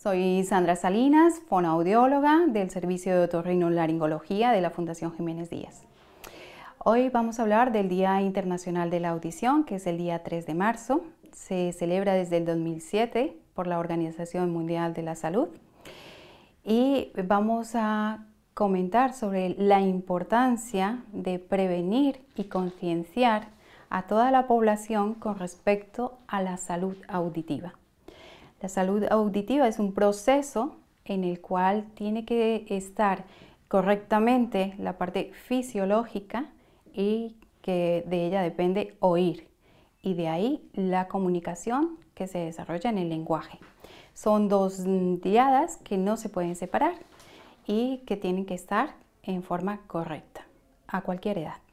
Soy Sandra Salinas, fonoaudióloga del Servicio de Otorrinolaringología de la Fundación Jiménez Díaz. Hoy vamos a hablar del Día Internacional de la Audición, que es el día 3 de marzo. Se celebra desde el 2007 por la Organización Mundial de la Salud. Y vamos a comentar sobre la importancia de prevenir y concienciar a toda la población con respecto a la salud auditiva. La salud auditiva es un proceso en el cual tiene que estar correctamente la parte fisiológica y que de ella depende oír. Y de ahí la comunicación que se desarrolla en el lenguaje. Son dos diadas que no se pueden separar y que tienen que estar en forma correcta a cualquier edad.